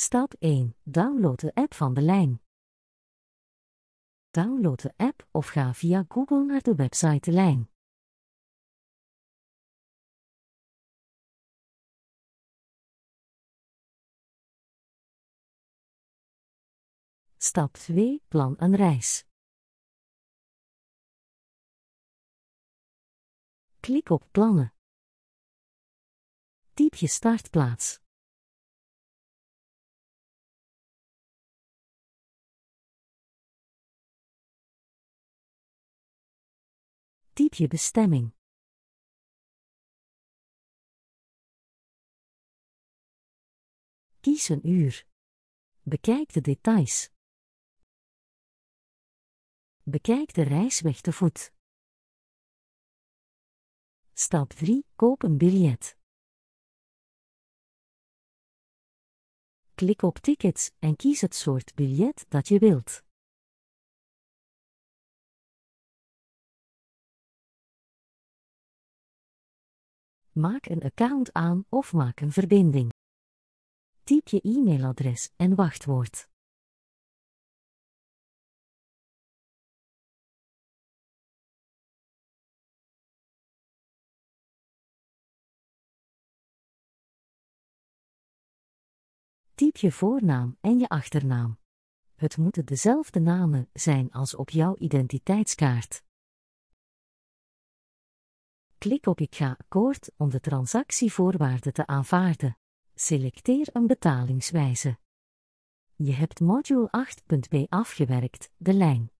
Stap 1. Download de app van de lijn. Download de app of ga via Google naar de website de lijn. Stap 2. Plan een reis. Klik op Plannen. Typ je startplaats. Typ je bestemming. Kies een uur. Bekijk de details. Bekijk de reisweg te voet. Stap 3. Koop een biljet. Klik op tickets en kies het soort biljet dat je wilt. maak een account aan of maak een verbinding. Typ je e-mailadres en wachtwoord. Typ je voornaam en je achternaam. Het moeten dezelfde namen zijn als op jouw identiteitskaart. Klik op Ik ga akkoord om de transactievoorwaarden te aanvaarden. Selecteer een betalingswijze. Je hebt module 8.b afgewerkt, de lijn